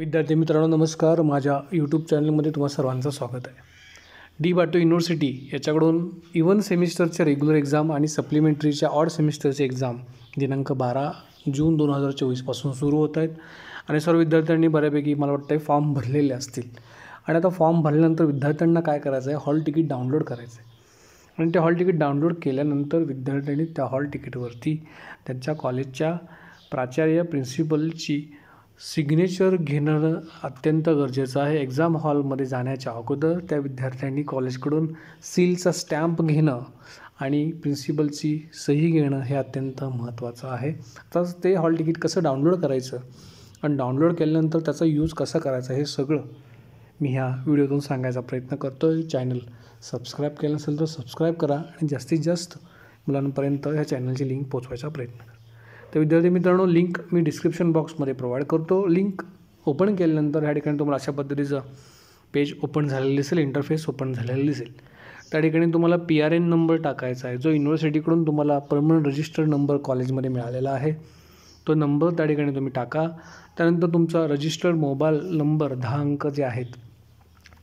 विद्यार्थी मित्रांनो नमस्कार माझ्या यूट्यूब चॅनलमध्ये तुम्हा सर्वांचं स्वागत आहे डी बाटो युनिव्हर्सिटी याच्याकडून इवन सेमिस्टरच्या रेग्युलर एक्झाम आणि सप्लिमेंटरीच्या ऑड सेमिस्टरचे एक्झाम दिनांक बारा जून दोन हजार चोवीसपासून सुरू होत आहेत आणि सर्व विद्यार्थ्यांनी बऱ्यापैकी मला वाटतं फॉर्म भरलेले असतील आणि आता फॉर्म भरल्यानंतर विद्यार्थ्यांना काय करायचं आहे हॉल तिकीट डाउनलोड करायचं आहे आणि ते हॉल तिकीट डाउनलोड केल्यानंतर विद्यार्थ्यांनी त्या हॉल तिकीटवरती त्यांच्या कॉलेजच्या प्राचार्य प्रिन्सिपलची सिग्नेचर घेणं अत्यंत गरजेचं आहे एक्झाम हॉलमध्ये जाण्याच्या अगोदर त्या विद्यार्थ्यांनी कॉलेजकडून सीलचा स्टॅम्प घेणं आणि प्रिन्सिपलची सही घेणं हे अत्यंत महत्त्वाचं आहे तर ते हॉल तिकीट कसं डाउनलोड करायचं आणि डाउनलोड केल्यानंतर त्याचा यूज कसा करायचा हे सगळं मी ह्या व्हिडिओतून सांगायचा प्रयत्न करतो आहे चॅनल सबस्क्राईब केलं नसेल तर सबस्क्राईब करा आणि जास्तीत जास्त मुलांपर्यंत ह्या चॅनलची लिंक पोचवायचा प्रयत्न करा तर विद्यार्थी मित्रांनो लिंक मी डिस्क्रिप्शन बॉक्समध्ये प्रोव्हाइड करतो लिंक ओपन केल्यानंतर ह्या ठिकाणी तुम्हाला अशा पद्धतीचं पेज ओपन झालेलं दिसेल इंटरफेस ओपन झालेलं दिसेल त्या ठिकाणी तुम्हाला पी आर एन नंबर टाकायचा आहे जो युनिव्हर्सिटीकडून तुम्हाला परमनंट रजिस्टर्ड नंबर कॉलेजमध्ये मिळालेला आहे तो नंबर त्या ठिकाणी तुम्ही टाका त्यानंतर तुमचा रजिस्टर्ड मोबाईल नंबर दहा अंक जे आहेत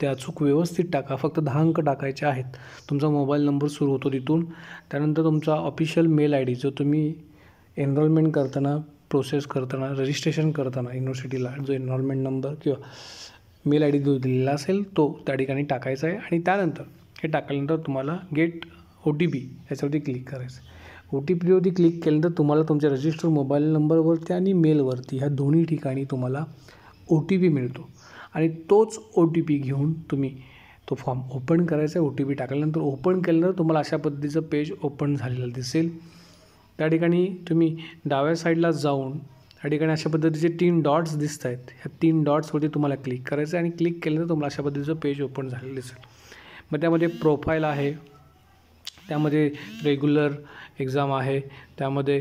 ते अचूक व्यवस्थित टाका फक्त दहा अंक टाकायचे आहेत तुमचा मोबाईल नंबर सुरू होतो तिथून त्यानंतर तुमचा ऑफिशियल मेल आय डी जो तुम्ही एनरोलमेंट करताना प्रोसेस करताना रजिस्ट्रेशन करताना युनिव्हर्सिटीला जो एनरोलमेंट नंबर किंवा मेल आय डी जो दिलेला असेल तो त्या ठिकाणी टाकायचा आहे आणि त्यानंतर हे टाकल्यानंतर तुम्हाला गेट ओ टी पी याच्यावरती क्लिक करायचं आहे ओ टी पीवरती क्लिक केल्यानंतर तुम्हाला तुमच्या रजिस्टर मोबाईल नंबरवरती आणि मेलवरती ह्या दोन्ही ठिकाणी तुम्हाला ओ टी पी मिळतो आणि तोच ओ टी पी घेऊन तुम्ही तो फॉर्म ओपन करायचा आहे ओ टी पी टाकल्यानंतर ओपन केल्यानंतर तुम्हाला अशा पद्धतीचं पेज ओपन झालेलं दिसेल त्या ठिकाणी तुम्ही डाव्या साईडला जाऊन या ठिकाणी अशा पद्धतीचे तीन डॉट्स दिसत आहेत ह्या तीन डॉट्सवरती तुम्हाला क्लिक करायचं आहे आणि क्लिक केल्यानंतर तुम्हाला अशा पद्धतीचं पेज ओपन झालेलं दिसेल मग त्यामध्ये प्रोफाईल आहे त्यामध्ये रेग्युलर एक्झाम आहे त्यामध्ये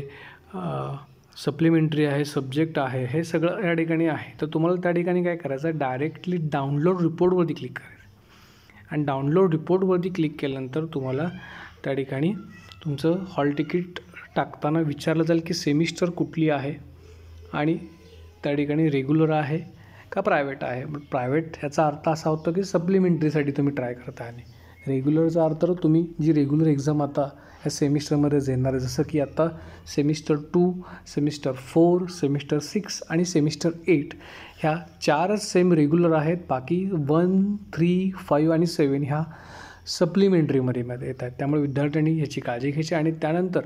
सप्लिमेंटरी आहे सब्जेक्ट आहे हे सगळं या ठिकाणी आहे तर तुम्हाला त्या ठिकाणी काय करायचं आहे डायरेक्टली डाउनलोड रिपोर्टवरती क्लिक करायचं आणि डाउनलोड रिपोर्टवरती क्लिक केल्यानंतर तुम्हाला त्या ठिकाणी तुमचं हॉल तिकीट टाकताना विचारलं जाईल की सेमिस्टर कुठली आहे आणि त्या ठिकाणी रेग्युलर आहे का प्रायव्हेट आहे बट प्रायव्हेट ह्याचा अर्थ असा होतो की सप्लिमेंटरीसाठी तुम्ही ट्राय करता आणि रेग्युलरचा अर्थ तुम्ही जी रेग्युलर एक्झाम आता ह्या सेमिस्टरमध्ये येणार आहे जसं की आता semester two semester four semester six आणि सेमिस्टर एट ह्या चारच सेम रेग्युलर आहेत बाकी वन थ्री फाईव्ह आणि सेवन ह्या सप्लिमेंटरीमध्ये येत आहेत त्यामुळे विद्यार्थ्यांनी ह्याची काळजी घ्यायची आणि त्यानंतर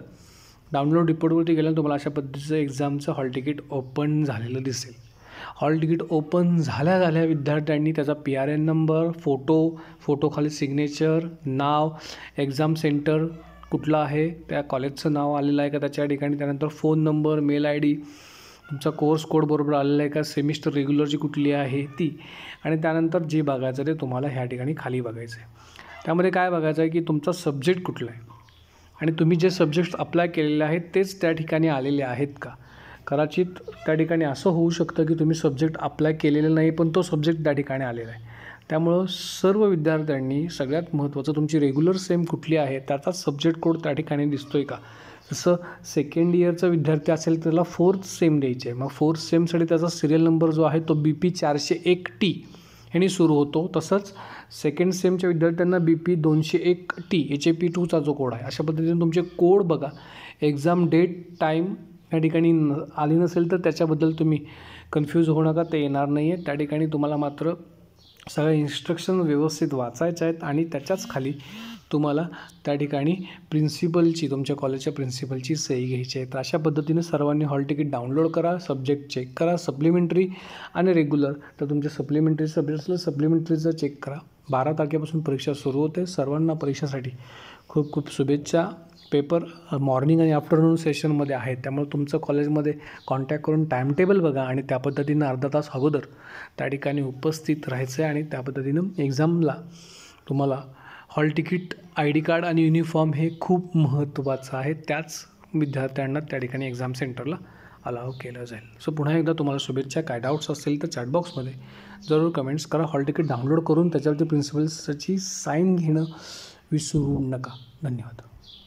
डाउनलोड रिपोर्टवरती गेल्यानंतर तुम्हाला अशा पद्धतीचं एक्झामचं हॉल तिकीट ओपन झालेलं दिसेल हॉल तिकीट ओपन झाल्या झाल्या विद्यार्थ्यांनी त्याचा P R N number photo फोटोखाली सिग्नेचर नाव एक्झाम सेंटर कुठलं आहे त्या कॉलेजचं नाव आलेलं आहे का त्याच्या ठिकाणी त्यानंतर phone number mail I D तुमचा कोर्स कोड बरोबर आलेला आहे का सेमिस्टर रेग्युलरची कुठली आहे ती आणि त्यानंतर जे बघायचं ते तुम्हाला ह्या ठिकाणी खाली बघायचं आहे त्यामध्ये काय बघायचं आहे की तुमचा सब्जेक्ट कुठला आहे आणि तुम्ही जे सब्जेक्ट्स अप्लाय केलेले आहेत तेच त्या ठिकाणी आलेले आहेत का कदाचित त्या ठिकाणी असं होऊ शकतं की तुम्ही सब्जेक्ट अप्लाय केलेलं नाही पण तो सब्जेक्ट त्या ठिकाणी आलेला आहे त्यामुळं सर्व विद्यार्थ्यांनी सगळ्यात महत्त्वाचं तुमची रेग्युलर सेम कुठली आहे त्याचा सब्जेक्ट कोड त्या ठिकाणी दिसतो आहे का जसं सेकंड इयरचा विद्यार्थी असेल त्याला फोर्थ सेम द्यायचे आहे मग फोर्थ सेमसाठी त्याचा सिरियल नंबर जो आहे तो बी पी चारशे एक टी ह्याने सुरू होतो तसंच सेकंड सेमच्या विद्यार्थ्यांना बी पी दोनशे एक टी एच ए पी टूचा जो कोड आहे अशा पद्धतीने तुमचे कोड बघा एक्झाम डेट टाईम या ठिकाणी न आली नसेल तर त्याच्याबद्दल तुम्ही कन्फ्यूज होऊ नका ते येणार नाही आहे त्या ठिकाणी तुम्हाला मात्र सगळ्या इन्स्ट्रक्शन व्यवस्थित वाचायच्या आहेत आणि त्याच्याच खाली तुम्हाला त्या ठिकाणी प्रिन्सिपलची तुमच्या कॉलेजच्या प्रिन्सिपलची सही घ्यायची आहे तर अशा पद्धतीने सर्वांनी हॉल तिकीट डाउनलोड करा सब्जेक्ट चेक करा सप्लिमेंटरी आणि रेग्युलर तर तुमच्या सप्लिमेंटरी असलं सप्लिमेंटरीचं चेक करा बारा तारखेपासून परीक्षा सुरू होते सर्वांना परीक्षेसाठी खूप खूप शुभेच्छा पेपर मॉर्निंग आणि आफ्टरनून सेशनमध्ये आहेत त्यामुळे तुमचं कॉलेजमध्ये कॉन्टॅक्ट करून टाईमटेबल बघा आणि त्या पद्धतीनं अर्धा तास अगोदर त्या ठिकाणी उपस्थित राहायचं आहे आणि त्या पद्धतीनं एक्झामला तुम्हाला hall ticket I D card आणि युनिफॉर्म हे खूप महत्त्वाचं आहे त्याच विद्यार्थ्यांना त्या ठिकाणी एक्झाम सेंटरला अलाव केलं जाईल सो पुन्हा एकदा तुम्हाला शुभेच्छा काय डाऊट्स असतील तर चॅटबॉक्समध्ये जरूर कमेंट्स करा हॉल तिकीट डाउनलोड करून त्याच्यावरती प्रिन्सिपल्सची साईन घेणं विसरू नका धन्यवाद